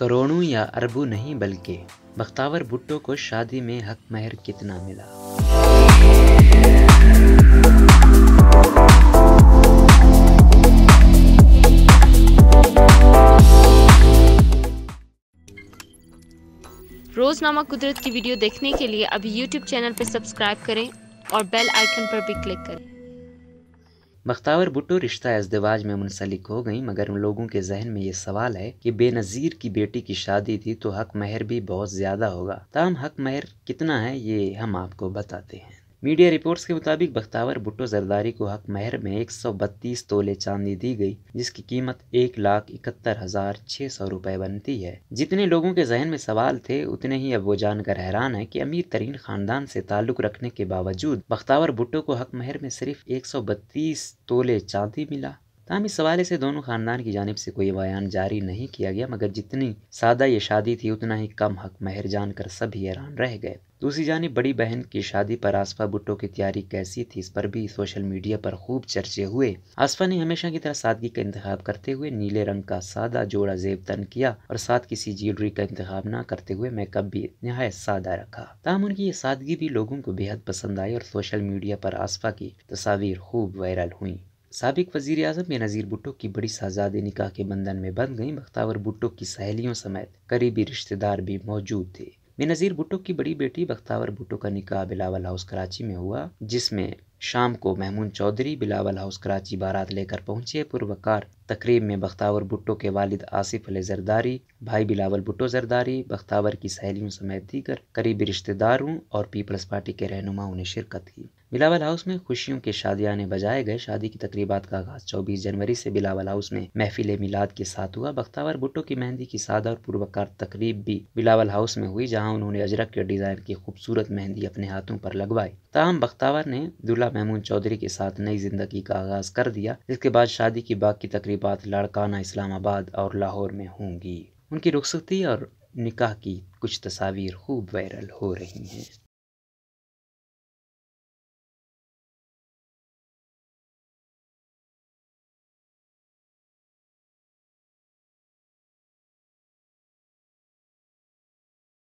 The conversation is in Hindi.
करोड़ों या अरबों नहीं बल्कि बख्तावर भुट्टो को शादी में हक महर कितना मिला रोजनामा कुदरत की वीडियो देखने के लिए अभी YouTube चैनल पर सब्सक्राइब करें और बेल आइकन पर भी क्लिक करें मख्तावर भुट्टो रिश्ता एजदवाज में मुंसलिक हो गई मगर उन लोगों के जहन में ये सवाल है कि बेनज़ीर की बेटी की शादी थी तो हक महर भी बहुत ज़्यादा होगा ताम हक महर कितना है ये हम आपको बताते हैं मीडिया रिपोर्ट्स के मुताबिक बख्तावर भुट्टो जरदारी को हक महर में 132 तोले चांदी दी गई जिसकी कीमत एक लाख इकहत्तर हजार छह सौ रुपए बनती है जितने लोगों के जहन में सवाल थे उतने ही अब वो जानकर हैरान है कि अमीर तरीन खानदान से ताल्लुक रखने के बावजूद बख्तावर भुट्टो को हक महर में सिर्फ बत्तीस तोले चांदी मिला तहम इस हवाले से दोनों खानदान की जानब से कोई बयान जारी नहीं किया गया मगर जितनी सादा ये शादी थी उतना ही कम हक महर जान कर सभी हैरान रह गए दूसरी जानब बड़ी बहन की शादी पर आसफा भुट्टो की तैयारी कैसी थी इस पर भी सोशल मीडिया पर खूब चर्चे हुए आसफा ने हमेशा की तरह सादगी का इंतजाम करते हुए नीले रंग का सादा जोड़ा जेब तन किया और साथ किसी ज्वेलरी का इंतजाम न करते हुए मेकअप भी नहायत सादा रखा तहम उनकी ये सादगी भी लोगों को बेहद पसंद आई और सोशल मीडिया पर आसफा की तस्वीर खूब वायरल हुई सबक वजीर अजम नज़ीर भुट्टो की बड़ी शहजादी निकाह के बंधन में बंध गई बख्तावर भुट्टो की सहेलियों समेत करीबी रिश्तेदार भी मौजूद थे बेनज़ीर भुट्टो की बड़ी बेटी बख्तावर भुट्टो का निकाह बिलावल हाउस कराची में हुआ जिसमें शाम को महमून चौधरी बिलावल हाउस कराची बारात लेकर पहुंचे पुरवकार तकरीब में बख्तावर भुट्टो के वालिद आसिफ अली जरदारी भाई बिलावल भुट्टो जरदारी बख्तावर की सहेलियों समेत दीगर करीबी रिश्तेदारों और पीपल्स पार्टी के रहनुमाओं ने शिरकत की बिलावल हाउस में खुशियों के शादिया ने बजाए गए शादी की तकरीबा का आगाज 24 जनवरी से बिलावल हाउस में महफिल मिलाद के साथ हुआ बख्तावर भुट्टो की मेहंदी की सादा और पूर्वकार तकरीब भी बिलावल हाउस में हुई जहां उन्होंने अजरक के डिजाइन की खूबसूरत मेहंदी अपने हाथों पर लगवाई ताहम बख्तावर ने दुल्हा महमून चौधरी के साथ नई जिंदगी का आगाज कर दिया जिसके बाद शादी की बाग की तकरीबात लाड़काना इस्लामाबाद और लाहौर में होंगी उनकी रुखसती और निकाह की कुछ तस्वीर खूब वायरल हो रही हैं